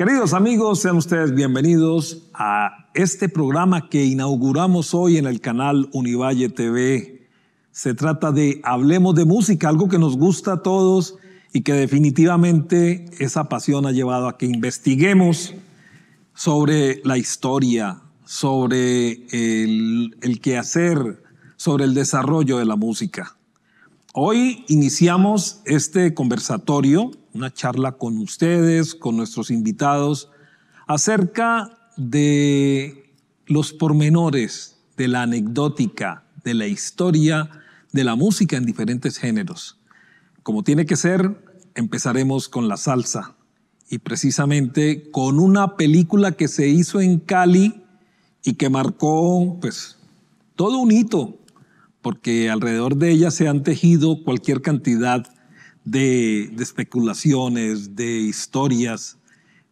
Queridos amigos, sean ustedes bienvenidos a este programa que inauguramos hoy en el canal Univalle TV. Se trata de Hablemos de Música, algo que nos gusta a todos y que definitivamente esa pasión ha llevado a que investiguemos sobre la historia, sobre el, el quehacer, sobre el desarrollo de la música. Hoy iniciamos este conversatorio una charla con ustedes, con nuestros invitados, acerca de los pormenores, de la anecdótica, de la historia, de la música en diferentes géneros. Como tiene que ser, empezaremos con la salsa y precisamente con una película que se hizo en Cali y que marcó pues todo un hito, porque alrededor de ella se han tejido cualquier cantidad de, especulaciones, de historias.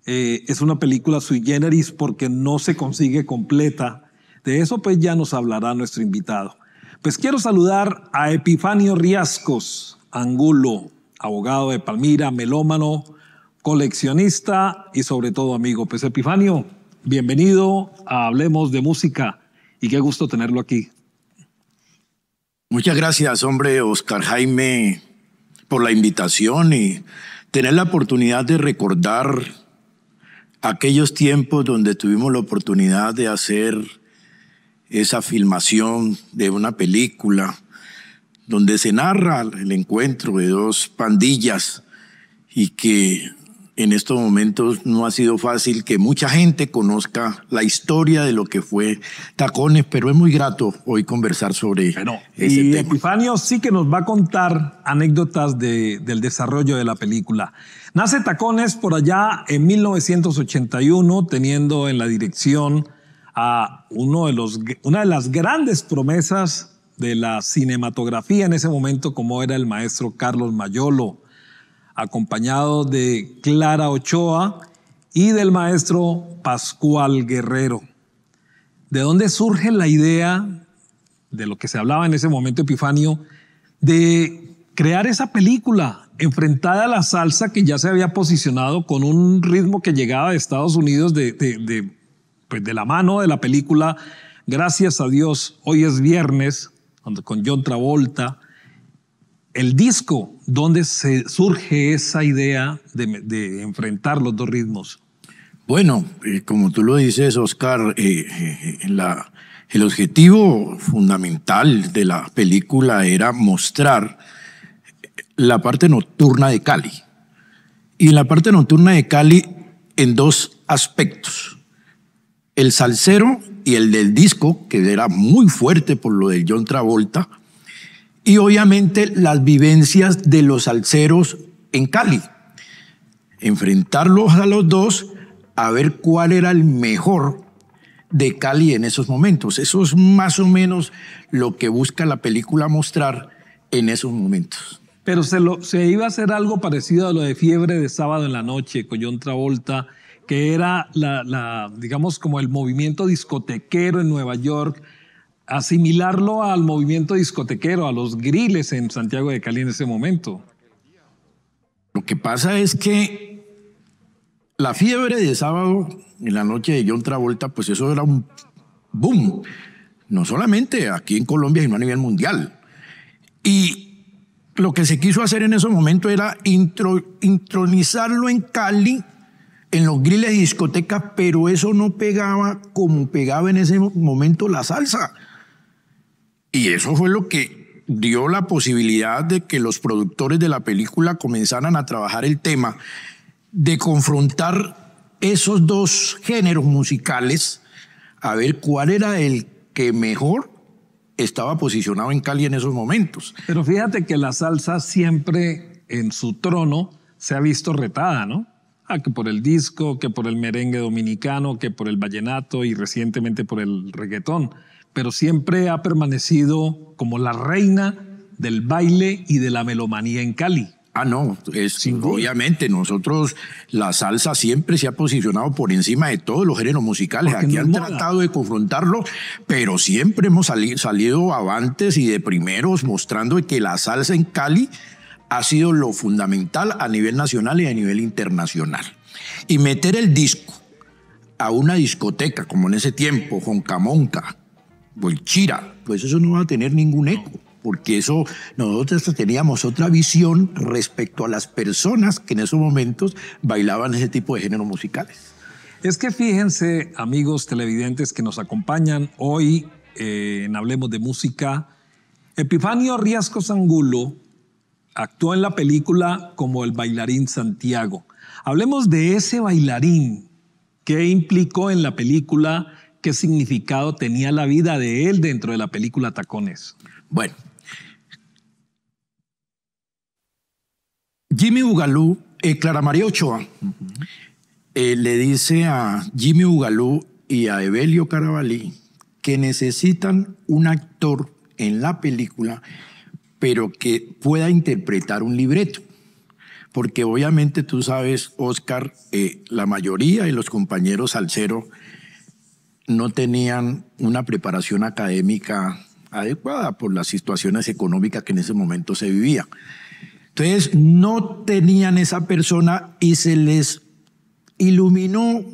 Eh, es una película sui generis porque no se consigue completa. De eso pues ya nos hablará nuestro invitado. Pues quiero saludar a Epifanio Riascos, Angulo, abogado de Palmira, melómano, coleccionista y sobre todo amigo. Pues Epifanio, bienvenido a Hablemos de Música y qué gusto tenerlo aquí. Muchas gracias, hombre, Oscar Jaime, por la invitación y tener la oportunidad de recordar aquellos tiempos donde tuvimos la oportunidad de hacer esa filmación de una película donde se narra el encuentro de dos pandillas y que en estos momentos no ha sido fácil que mucha gente conozca la historia de lo que fue Tacones, pero es muy grato hoy conversar sobre bueno, y Epifanio sí que nos va a contar anécdotas del desarrollo de la película. Nace Tacones por allá en 1981, teniendo en la dirección a uno de los, una de las grandes promesas de la cinematografía en ese momento, como era el maestro Carlos Mayolo acompañado de Clara Ochoa y del maestro Pascual Guerrero. ¿De dónde surge la idea de lo que se hablaba en ese momento, Epifanio, de crear esa película enfrentada a la salsa que ya se había posicionado con un ritmo que llegaba de Estados Unidos de, pues, la mano de la película Gracias a Dios, hoy es viernes, con John Travolta, el disco donde se surge esa idea de, enfrentar los dos ritmos. Bueno, eh, como tú lo dices, Oscar, eh, eh, el objetivo fundamental de la película era mostrar la parte nocturna de Cali. Y la parte nocturna de Cali en dos aspectos. El salsero y el del disco, que era muy fuerte por lo de John Travolta, y obviamente las vivencias de los alceros en Cali. Enfrentarlos a los dos a ver cuál era el mejor de Cali en esos momentos. Eso es más o menos lo que busca la película mostrar en esos momentos. Pero se, lo, se iba a hacer algo parecido a lo de Fiebre de Sábado en la Noche con John Travolta, que era, la, digamos, como el movimiento discotequero en Nueva York, asimilarlo al movimiento discotequero, a los griles en Santiago de Cali en ese momento. Lo que pasa es que la fiebre de sábado en la noche de John Travolta, pues eso era un boom, no solamente aquí en Colombia, sino a nivel mundial. Y lo que se quiso hacer en ese momento era intronizarlo en Cali, en los griles de discotecas, pero eso no pegaba como pegaba en ese momento la salsa. Y eso fue lo que dio la posibilidad de que los productores de la película comenzaran a trabajar el tema de confrontar esos dos géneros musicales a ver cuál era el que mejor estaba posicionado en Cali en esos momentos. Pero fíjate que la salsa siempre en su trono se ha visto retada, ¿no? Ah, que por el disco, que por el merengue dominicano, que por el vallenato y recientemente por el reggaetón pero siempre ha permanecido como la reina del baile y de la melomanía en Cali. Ah, no, obviamente nosotros la salsa siempre se ha posicionado por encima de todos los géneros musicales. Aquí han tratado de confrontarlo, pero siempre hemos salido avantes y de primeros mostrando que la salsa en Cali ha sido lo fundamental a nivel nacional y a nivel internacional. Y meter el disco a una discoteca, como en ese tiempo, Camonca, Chira, pues eso no va a tener ningún eco, porque eso nosotros teníamos otra visión respecto a las personas que en esos momentos bailaban ese tipo de géneros musicales. Es que fíjense, amigos televidentes que nos acompañan hoy eh, en Hablemos de Música, Epifanio Riascos Angulo actuó en la película como el bailarín Santiago. Hablemos de ese bailarín que implicó en la película qué significado tenía la vida de él dentro de la película Tacones. Bueno, Jimmy Ugalú, eh, Clara María Ochoa, eh, le dice a Jimmy Ugalú y a Evelio Carabalí que necesitan un actor en la película, pero que pueda interpretar un libreto. Porque obviamente tú sabes, Oscar, eh, la mayoría de los compañeros al cero no tenían una preparación académica adecuada por las situaciones económicas que en ese momento se vivía. Entonces, no tenían esa persona y se les iluminó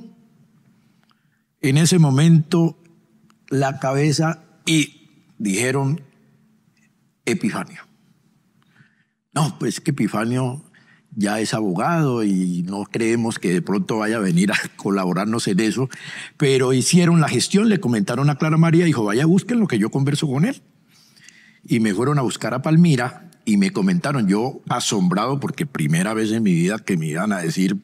en ese momento la cabeza y dijeron Epifanio. No, pues que Epifanio ya es abogado y no creemos que de pronto vaya a venir a colaborarnos en eso, pero hicieron la gestión, le comentaron a Clara María, dijo, vaya, busquen lo que yo converso con él. Y me fueron a buscar a Palmira y me comentaron, yo asombrado porque primera vez en mi vida que me iban a decir,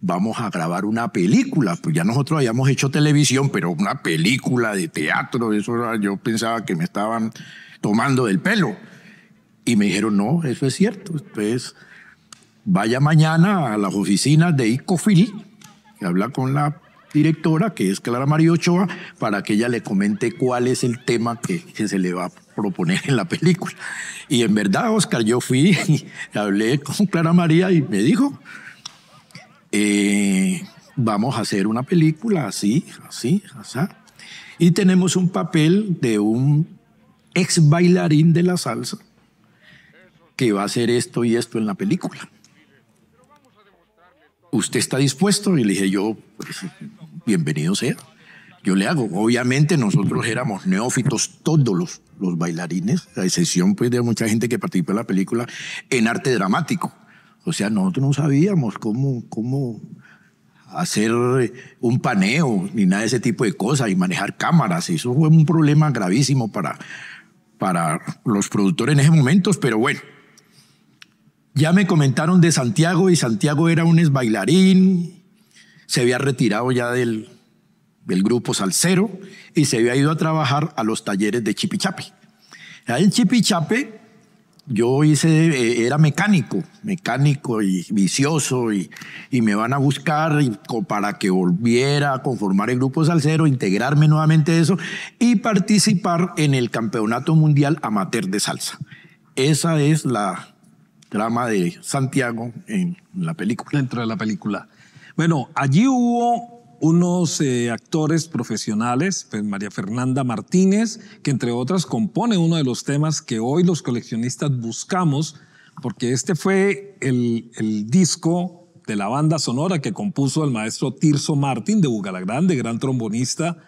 vamos a grabar una película, pues ya nosotros habíamos hecho televisión, pero una película de teatro, eso yo pensaba que me estaban tomando del pelo. Y me dijeron, no, eso es cierto, Pues, vaya mañana a las oficinas de ICOFIL, que habla con la directora, que es Clara María Ochoa, para que ella le comente cuál es el tema que, se le va a proponer en la película. Y en verdad, Oscar, yo fui y hablé con Clara María y me dijo, eh, vamos a hacer una película así, así, así. Y tenemos un papel de un ex bailarín de la salsa que va a hacer esto y esto en la película. ¿usted está dispuesto? Y le dije yo, pues, bienvenido sea. Yo le hago. Obviamente nosotros éramos neófitos todos los, los bailarines, a excepción pues de mucha gente que participó en la película, en arte dramático. O sea, nosotros no sabíamos cómo, cómo hacer eh, un paneo ni nada de ese tipo de cosas y manejar cámaras. Eso fue un problema gravísimo para, para los productores en ese momento, pero bueno, ya me comentaron de Santiago y Santiago era un ex bailarín, se había retirado ya del, del grupo Salcero y se había ido a trabajar a los talleres de Chipichape. Ahí en Chipichape yo hice, eh, era mecánico, mecánico y vicioso, y, me van a buscar para que volviera a conformar el grupo Salcero, integrarme nuevamente eso y participar en el Campeonato Mundial Amateur de Salsa. Esa es la, drama de Santiago en la película. Dentro de la película. Bueno, allí hubo unos eh, actores profesionales, pues, María Fernanda Martínez, que entre otras compone uno de los temas que hoy los coleccionistas buscamos, porque este fue el, el disco de la banda sonora que compuso el maestro Tirso Martín de Bugalagrande, gran trombonista,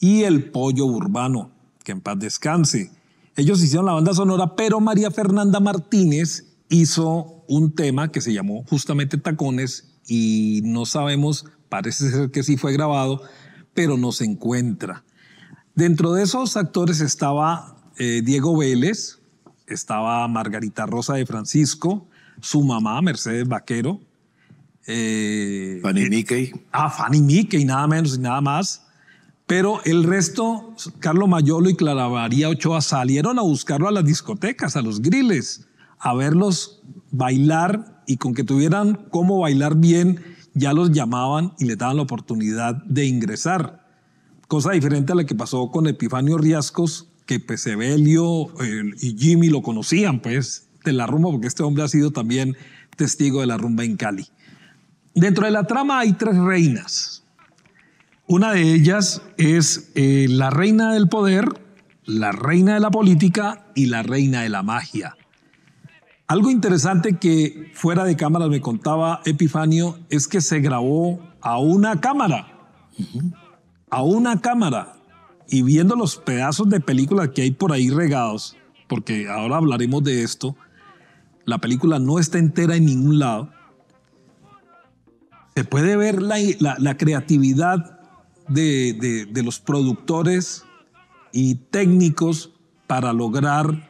y el Pollo Urbano, que en paz descanse. Ellos hicieron la banda sonora, pero María Fernanda Martínez hizo un tema que se llamó justamente Tacones y no sabemos, parece ser que sí fue grabado, pero no se encuentra. Dentro de esos actores estaba eh, Diego Vélez, estaba Margarita Rosa de Francisco, su mamá, Mercedes Vaquero. Eh, Fanny eh, Mickey. Ah, Fanny Mickey, nada menos y nada más. Pero el resto, Carlos Mayolo y Clara María Ochoa salieron a buscarlo a las discotecas, a los griles a verlos bailar y con que tuvieran cómo bailar bien, ya los llamaban y le daban la oportunidad de ingresar. Cosa diferente a la que pasó con Epifanio Riascos, que Pesebelio y Jimmy lo conocían, pues, de la rumba, porque este hombre ha sido también testigo de la rumba en Cali. Dentro de la trama hay tres reinas. Una de ellas es eh, la reina del poder, la reina de la política y la reina de la magia. Algo interesante que fuera de cámara me contaba Epifanio es que se grabó a una cámara. A una cámara. Y viendo los pedazos de película que hay por ahí regados, porque ahora hablaremos de esto, la película no está entera en ningún lado. Se puede ver la, creatividad de los productores y técnicos para lograr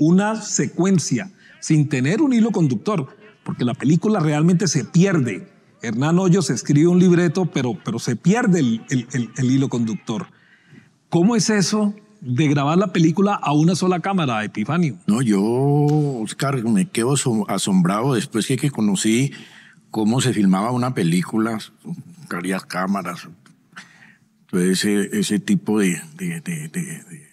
una secuencia sin tener un hilo conductor, porque la película realmente se pierde. Hernán Hoyos escribe un libreto, pero, pero se pierde el, el, el, hilo conductor. ¿Cómo es eso de grabar la película a una sola cámara, Epifanio? No, yo, Oscar, me quedo asombrado después que, que conocí cómo se filmaba una película, varias cámaras, ese, ese tipo de, de, de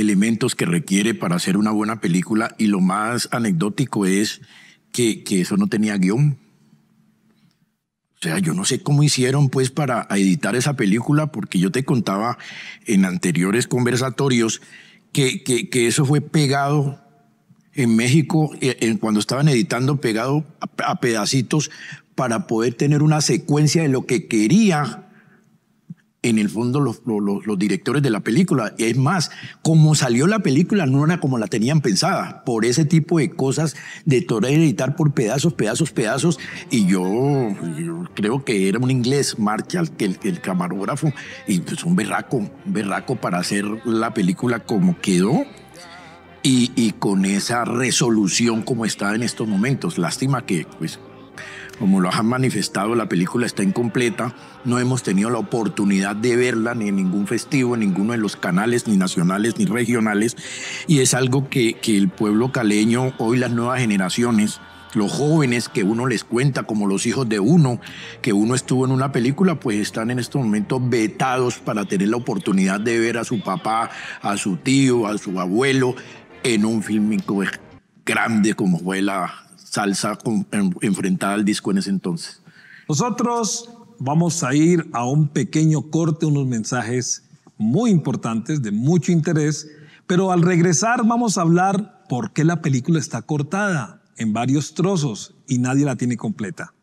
elementos que requiere para hacer una buena película y lo más anecdótico es que, eso no tenía guión. O sea, yo no sé cómo hicieron pues para editar esa película, porque yo te contaba en anteriores conversatorios que, que, eso fue pegado en México, eh, en, cuando estaban editando, pegado a, a, pedacitos para poder tener una secuencia de lo que quería en el fondo los, directores de la película. Es más, como salió la película no era como la tenían pensada, por ese tipo de cosas de todo editar por pedazos, pedazos, pedazos. Y yo, creo que era un inglés, Marshall, que el, camarógrafo, y pues un berraco, un berraco para hacer la película como quedó. Y, y, con esa resolución como está en estos momentos. Lástima que pues, como lo han manifestado, la película está incompleta. No hemos tenido la oportunidad de verla ni en ningún festivo, en ninguno de los canales, ni nacionales, ni regionales. Y es algo que, el pueblo caleño, hoy las nuevas generaciones, los jóvenes que uno les cuenta como los hijos de uno, que uno estuvo en una película, pues están en estos momentos vetados para tener la oportunidad de ver a su papá, a su tío, a su abuelo en un filmico pues, grande como fue la, salsa enfrentada al disco en ese entonces. Nosotros vamos a ir a un pequeño corte, unos mensajes muy importantes, de mucho interés, pero al regresar vamos a hablar por qué la película está cortada en varios trozos y nadie la tiene completa.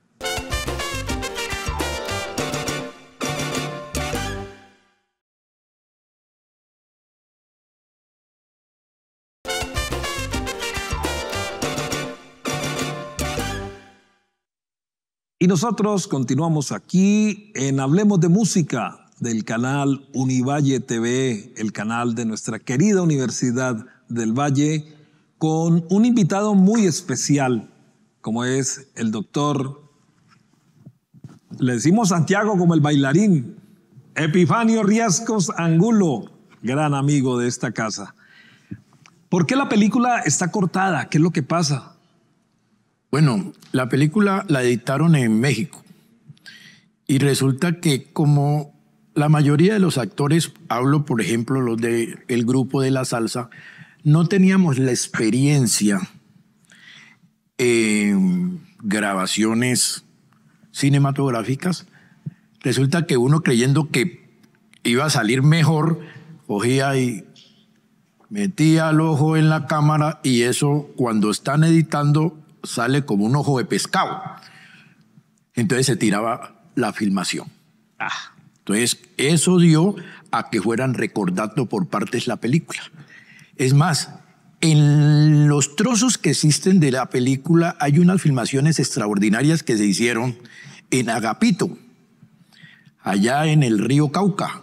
nosotros continuamos aquí en Hablemos de Música del canal Univalle TV, el canal de nuestra querida Universidad del Valle, con un invitado muy especial, como es el doctor, le decimos Santiago como el bailarín, Epifanio Riascos Angulo, gran amigo de esta casa. ¿Por qué la película está cortada? ¿Qué es lo que pasa? Bueno, la película la editaron en México y resulta que como la mayoría de los actores, hablo por ejemplo los del grupo de la salsa, no teníamos la experiencia en grabaciones cinematográficas, resulta que uno creyendo que iba a salir mejor, cogía y metía el ojo en la cámara y eso cuando están editando sale como un ojo de pescado. Entonces se tiraba la filmación. Ah. Entonces eso dio a que fueran recordando por partes la película. Es más, en los trozos que existen de la película hay unas filmaciones extraordinarias que se hicieron en Agapito, allá en el río Cauca,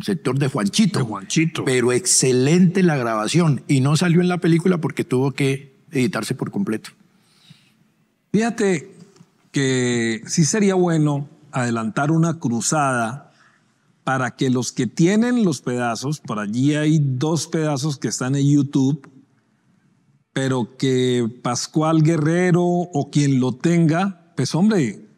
sector de Juanchito. De Juanchito. Pero excelente la grabación y no salió en la película porque tuvo que editarse por completo. Fíjate que sí sería bueno adelantar una cruzada para que los que tienen los pedazos, por allí hay dos pedazos que están en YouTube, pero que Pascual Guerrero o quien lo tenga, pues hombre,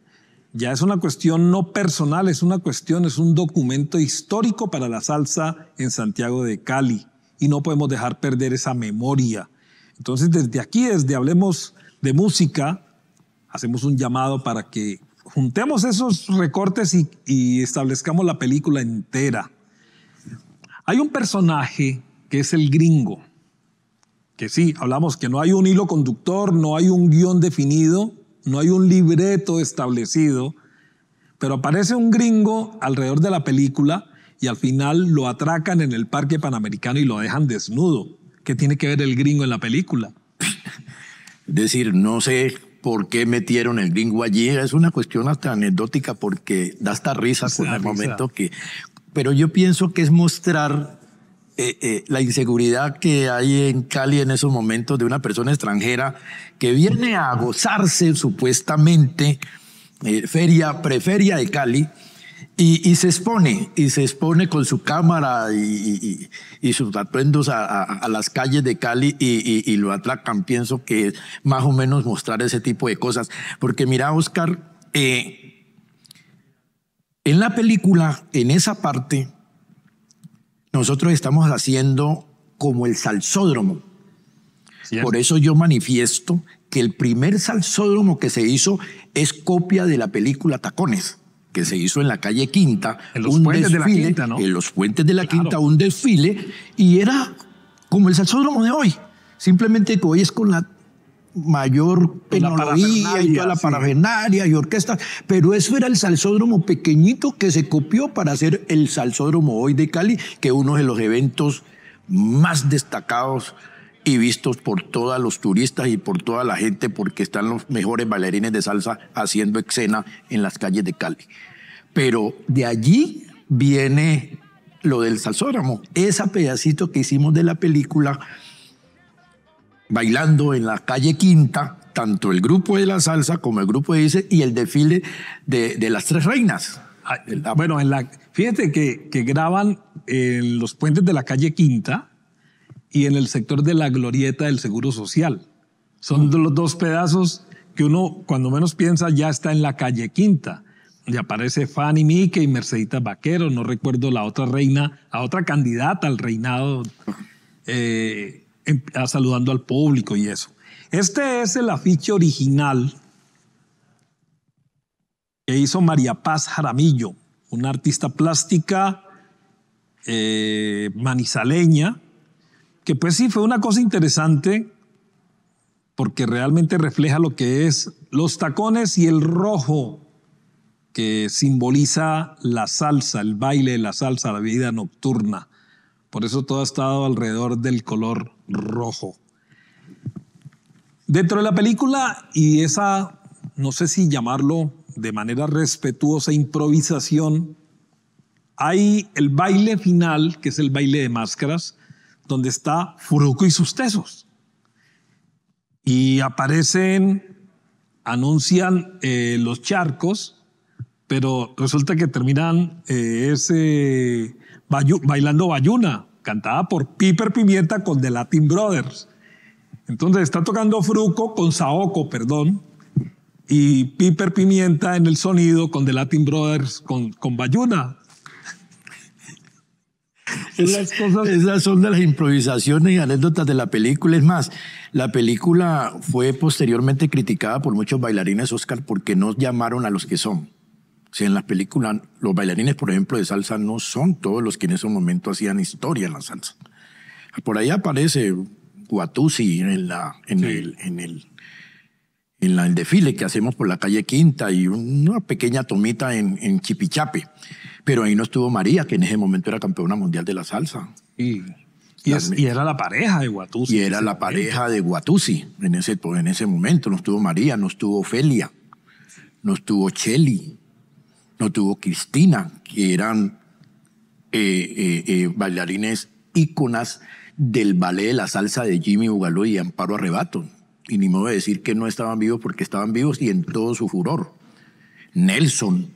ya es una cuestión no personal, es una cuestión, es un documento histórico para la salsa en Santiago de Cali y no podemos dejar perder esa memoria. Entonces, desde aquí, desde Hablemos de Música, hacemos un llamado para que juntemos esos recortes y, establezcamos la película entera. Hay un personaje que es el gringo, que sí, hablamos que no hay un hilo conductor, no hay un guión definido, no hay un libreto establecido, pero aparece un gringo alrededor de la película y al final lo atracan en el Parque Panamericano y lo dejan desnudo. ¿Qué tiene que ver el gringo en la película? Es decir, no sé por qué metieron el gringo allí. Es una cuestión hasta anecdótica porque da hasta risa con el momento que... Pero yo pienso que es mostrar eh, eh, la inseguridad que hay en Cali en esos momentos de una persona extranjera que viene a gozarse supuestamente eh, feria, preferia de Cali y, se expone, y se expone con su cámara y, sus atuendos a, las calles de Cali y, lo atracan. Pienso que es más o menos mostrar ese tipo de cosas. Porque mira, Oscar, eh, en la película, en esa parte, nosotros estamos haciendo como el salsódromo. Por eso yo manifiesto que el primer salsódromo que se hizo es copia de la película Tacones que se hizo en la calle Quinta, en los un puentes desfile, de la Quinta, En los puentes de la Quinta, un desfile, y era como el salsódromo de hoy. Simplemente que hoy es con la mayor tecnología, y toda la parafernaria y orquesta, pero eso era el salsódromo pequeñito que se copió para hacer el salsódromo hoy de Cali, que uno de los eventos más destacados vistos por todos los turistas y por toda la gente porque están los mejores bailarines de salsa haciendo escena en las calles de Cali. Pero de allí viene lo del salsógramo, ese pedacito que hicimos de la película bailando en la calle Quinta, tanto el grupo de la salsa como el grupo de Dice y el desfile de, las tres reinas. Ah, bueno, en la, fíjate que, que graban en los puentes de la calle Quinta, y en el sector de la glorieta del Seguro Social. Son los dos pedazos que uno, cuando menos piensa, ya está en la calle Quinta. Y aparece Fanny Mique y Mercedita Vaquero, no recuerdo la otra reina, a otra candidata al reinado, eh, em, saludando al público y eso. Este es el afiche original que hizo María Paz Jaramillo, una artista plástica eh, manizaleña, que pues sí fue una cosa interesante porque realmente refleja lo que es los tacones y el rojo que simboliza la salsa, el baile, la salsa, la vida nocturna. Por eso todo ha estado alrededor del color rojo. Dentro de la película y esa, no sé si llamarlo de manera respetuosa, improvisación, hay el baile final, que es el baile de máscaras, donde está Fruco y sus tesos. Y aparecen, anuncian eh, los charcos, pero resulta que terminan eh, ese bailando bayuna, cantada por Piper Pimienta con The Latin Brothers. Entonces está tocando Fruco con Saoko, perdón, y Piper Pimienta en el sonido con The Latin Brothers con, con Bayuna. Las cosas... Esas son de las improvisaciones y anécdotas de la película. Es más, la película fue posteriormente criticada por muchos bailarines Oscar porque no llamaron a los que son. O en las películas, los bailarines, por ejemplo, de salsa no son todos los que en ese momento hacían historia en la salsa. Por ahí aparece Guatuzzi en, la, en, el, en, el, en la, el desfile que hacemos por la calle Quinta y una pequeña tomita en, en Chipichape. Pero ahí no estuvo María, que en ese momento era campeona mundial de la salsa. Y, y, era la pareja de Guatusi. Y era la pareja de Guatusi en ese, pues, en ese momento. No estuvo María, no estuvo Ofelia, no estuvo Cheli, no estuvo Cristina, que eran eh, eh, eh, bailarines íconas del ballet de la salsa de Jimmy Bugalú y Amparo Arrebato. Y ni modo de decir que no estaban vivos porque estaban vivos y en todo su furor. Nelson,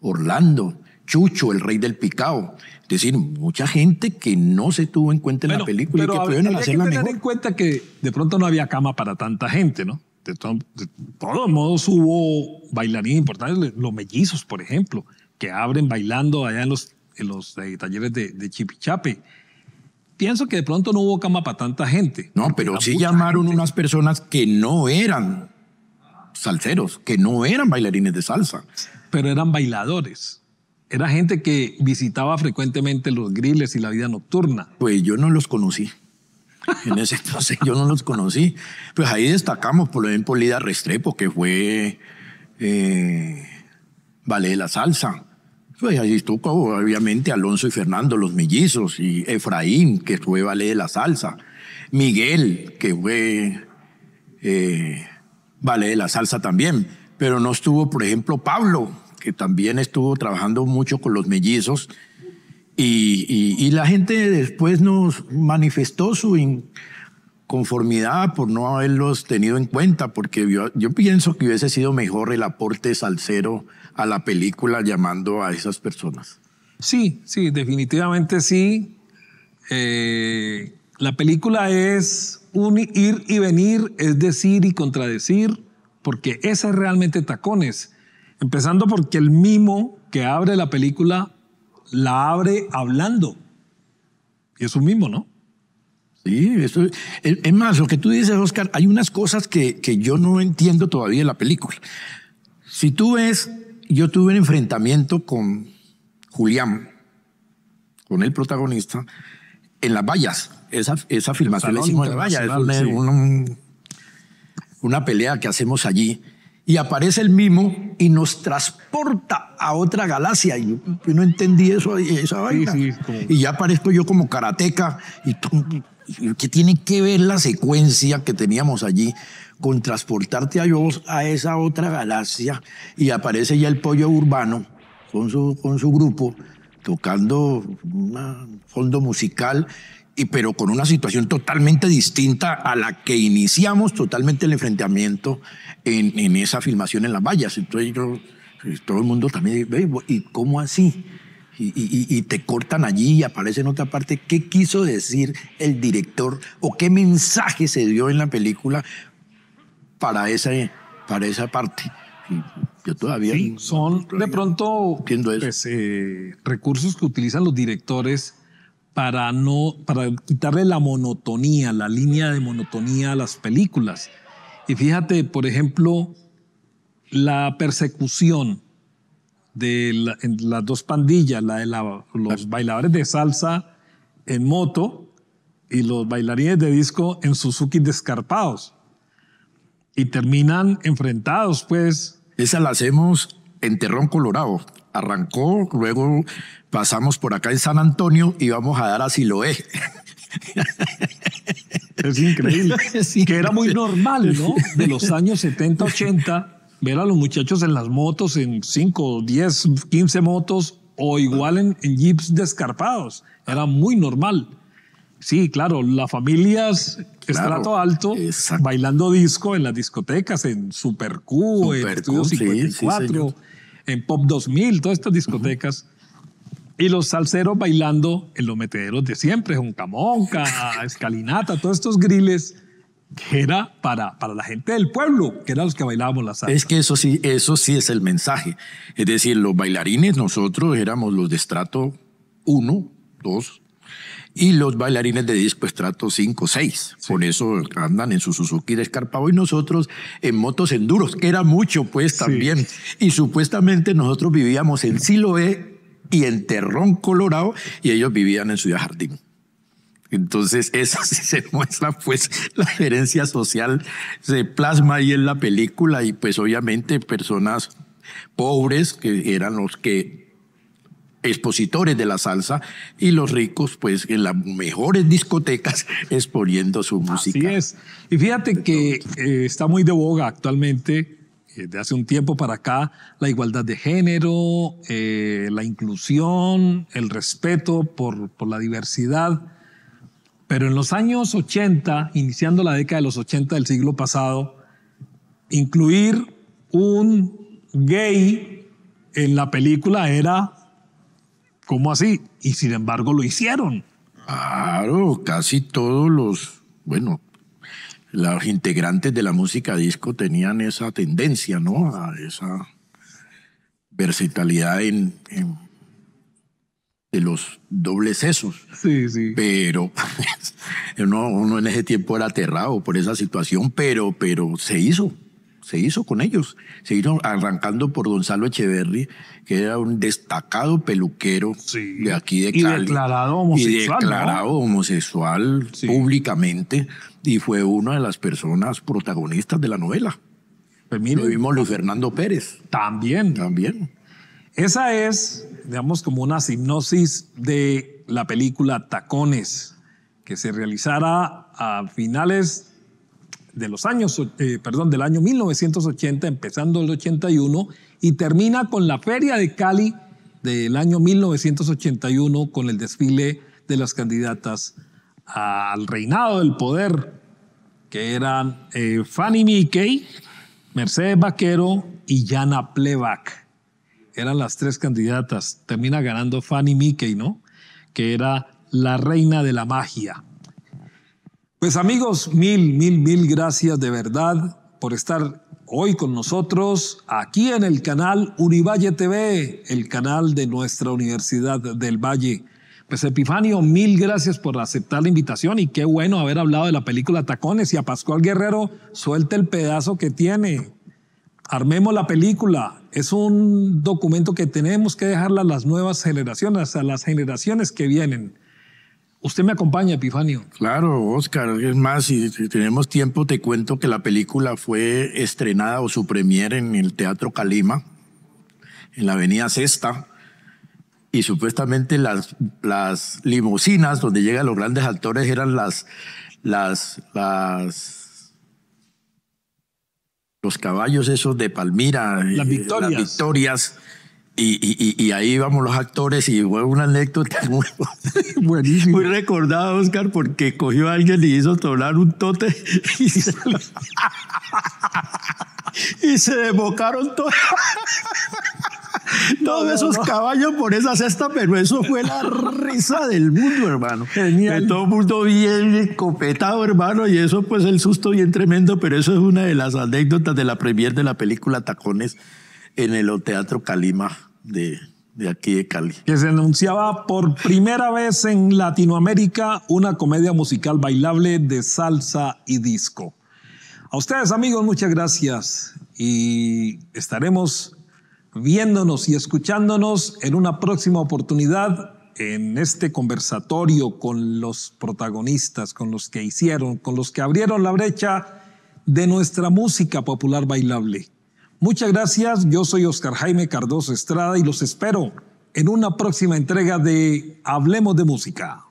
Orlando, Chucho, el rey del picao. Es decir, mucha gente que no se tuvo en cuenta en la película y que pudieron hacerla que en cuenta que de pronto no había cama para tanta gente, ¿no? De, todos modos hubo bailarines importantes, los mellizos, por ejemplo, que abren bailando allá en los, los eh, talleres de, de Chipichape pienso que de pronto no hubo cama para tanta gente. No, pero sí llamaron unas personas que no eran salseros, que no eran bailarines de salsa. Pero eran bailadores. Era gente que visitaba frecuentemente los griles y la vida nocturna. Pues yo no los conocí. En ese entonces yo no los conocí. Pues ahí destacamos, por ejemplo, Lida Restrepo, que fue eh, Vale de la Salsa. Pues ahí estuvo, obviamente, Alonso y Fernando, los mellizos, y Efraín, que fue Vale de la Salsa. Miguel, que fue eh, Vale de la Salsa también. Pero no estuvo, por ejemplo, Pablo, que también estuvo trabajando mucho con los mellizos. Y, la gente después nos manifestó su inconformidad por no haberlos tenido en cuenta, porque yo, pienso que hubiese sido mejor el aporte salsero a la película llamando a esas personas. Sí, sí, definitivamente sí. Eh, la película es un ir y venir, es decir y contradecir, porque esas realmente Tacones Empezando porque el mimo que abre la película la abre hablando. Y es un mimo, ¿no? Sí, eso es, más, lo que tú dices, Oscar, hay unas cosas que, yo no entiendo todavía de la película. Si tú ves, yo tuve un enfrentamiento con Julián, con el protagonista, en las vallas. Esa, esa filmación la en las vallas. Es una, una pelea que hacemos allí y aparece el mimo y nos transporta a otra galaxia. Y yo, no entendí eso, esa vaina. Y ya aparezco yo como karateca. Y, ¿Qué tiene que ver la secuencia que teníamos allí con transportarte a, yo, a esa otra galaxia? Y aparece ya el pollo urbano con su, con su grupo tocando un fondo musical y, pero con una situación totalmente distinta a la que iniciamos totalmente el enfrentamiento en, en esa filmación en las vallas. Entonces yo, pues, todo el mundo también, ¿y cómo así? Y, y, te cortan allí y aparece en otra parte. ¿Qué quiso decir el director o qué mensaje se dio en la película para esa, para esa parte? Yo todavía. son de pronto pues, eh, recursos que utilizan los directores para, no, para quitarle la monotonía, la línea de monotonía a las películas. Y fíjate, por ejemplo, la persecución de las dos pandillas, la de los bailadores de salsa en moto y los bailarines de disco en Suzuki descarpados. Y terminan enfrentados, pues. Esa la hacemos en Terrón Colorado arrancó, luego pasamos por acá en San Antonio y vamos a dar a Siloé. Es increíble. Que era muy normal, ¿no? De los años 70, 80, ver a los muchachos en las motos, en 5, 10, 15 motos, o igual en, jeeps descarpados. Era muy normal. Sí, claro, las familias estrato alto bailando disco en las discotecas, en Super Q, en Q, 54 en Pop 2000, todas estas discotecas. Y los salseros bailando en los metederos de siempre, Monca, Escalinata, todos estos griles que era para, para la gente del pueblo, que eran los que bailábamos la Es que eso sí, eso sí es el mensaje. Es decir, los bailarines nosotros éramos los de estrato 1, 2, y los bailarines de disco estrato cinco, 5, 6. Por eso andan en su Suzuki de Escarpado, y nosotros en motos enduros, que era mucho pues también. Y supuestamente nosotros vivíamos en Siloé y en Terrón, Colorado, y ellos vivían en Ciudad Jardín. Entonces, eso sí se muestra, pues, la gerencia social se plasma ahí en la película y pues obviamente personas pobres que eran los que expositores de la salsa y los ricos pues en las mejores discotecas exponiendo su música. Así es. Y fíjate que eh, está muy de boga actualmente, eh, de hace un tiempo para acá, la igualdad de género, eh, la inclusión, el respeto por la diversidad. Pero en los años 80, iniciando la década de los 80 del siglo pasado, incluir un gay en la película era ¿Cómo así? Y sin embargo lo hicieron. Claro, casi todos los, bueno, los integrantes de la música disco tenían esa tendencia, ¿no? A esa versatilidad en, de los dobles sesos. Sí, sí. Pero uno, uno en ese tiempo era aterrado por esa situación, pero, pero se hizo se hizo con ellos. Se hizo arrancando por Gonzalo Echeverri, que era un destacado peluquero de aquí de Cali. Y declarado homosexual. Y declarado homosexual públicamente. Y fue una de las personas protagonistas de la novela. Pues Lo vimos Luis Fernando Pérez. También. También. Esa es, digamos, como una sinopsis de la película Tacones, que se realizara a finales de los años, eh, perdón, del año 1980, empezando el 81, y termina con la Feria de Cali del año 1981, con el desfile de las candidatas al reinado del poder, que eran eh, Fanny Mickey, Mercedes Vaquero y Jana Pleback. Eran las tres candidatas. Termina ganando Fanny Mickey, ¿no? Que era la reina de la magia. Pues amigos, mil, mil, mil gracias de verdad por estar hoy con nosotros aquí en el canal Univalle TV, el canal de nuestra Universidad del Valle. Pues Epifanio, mil gracias por aceptar la invitación y qué bueno haber hablado de la película Tacones y a Pascual Guerrero, suelta el pedazo que tiene. Armemos la película. Es un documento que tenemos que dejarla a las nuevas generaciones, a las generaciones que vienen. Usted me acompaña, Epifanio. Claro, Oscar. Es más, si tenemos tiempo, te cuento que la película fue estrenada o su premier en el Teatro Calima, en la Avenida Sexta. Y supuestamente las, las limusinas donde llegan los grandes actores eran las, las, los caballos esos de Palmira. Las victorias. Eh, las victorias y, ahí vamos los actores y fue una anécdota muy, muy recordada, Oscar, porque cogió a alguien y hizo tolar un tote y se, y desbocaron todos. esos caballos por esa cesta, pero eso fue la risa del mundo, hermano. De todo el mundo bien escopetado, hermano, y eso pues el susto bien tremendo, pero eso es una de las anécdotas de la premier de la película Tacones en el Teatro Calima de, de aquí de Cali. Que se anunciaba por primera vez en Latinoamérica una comedia musical bailable de salsa y disco. A ustedes amigos, muchas gracias y estaremos viéndonos y escuchándonos en una próxima oportunidad en este conversatorio con los protagonistas, con los que hicieron, con los que abrieron la brecha de nuestra música popular bailable. Muchas gracias, yo soy Oscar Jaime Cardoso Estrada y los espero en una próxima entrega de Hablemos de Música.